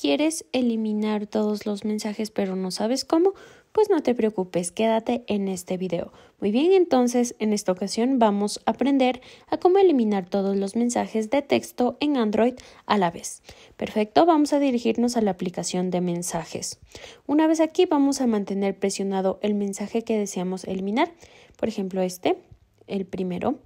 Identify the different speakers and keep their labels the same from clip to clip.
Speaker 1: quieres eliminar todos los mensajes pero no sabes cómo, pues no te preocupes, quédate en este video. Muy bien, entonces en esta ocasión vamos a aprender a cómo eliminar todos los mensajes de texto en Android a la vez. Perfecto, vamos a dirigirnos a la aplicación de mensajes. Una vez aquí vamos a mantener presionado el mensaje que deseamos eliminar, por ejemplo este el primero.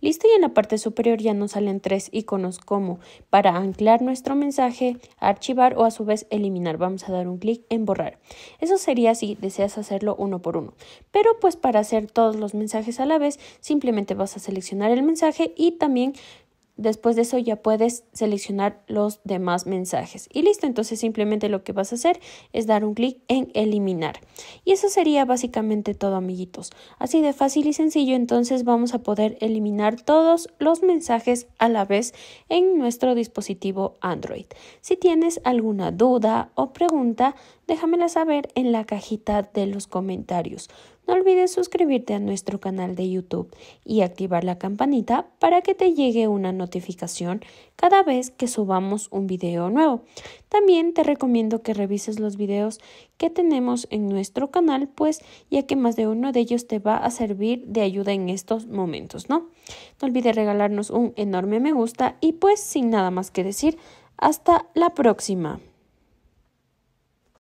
Speaker 1: Listo, y en la parte superior ya nos salen tres iconos como para anclar nuestro mensaje, archivar o a su vez eliminar. Vamos a dar un clic en borrar. Eso sería si deseas hacerlo uno por uno. Pero pues para hacer todos los mensajes a la vez, simplemente vas a seleccionar el mensaje y también Después de eso ya puedes seleccionar los demás mensajes. Y listo, entonces simplemente lo que vas a hacer es dar un clic en eliminar. Y eso sería básicamente todo amiguitos. Así de fácil y sencillo, entonces vamos a poder eliminar todos los mensajes a la vez en nuestro dispositivo Android. Si tienes alguna duda o pregunta, déjamela saber en la cajita de los comentarios. No olvides suscribirte a nuestro canal de YouTube y activar la campanita para que te llegue una notificación cada vez que subamos un video nuevo. También te recomiendo que revises los videos que tenemos en nuestro canal, pues ya que más de uno de ellos te va a servir de ayuda en estos momentos, ¿no? No olvides regalarnos un enorme me gusta y pues sin nada más que decir, hasta la próxima.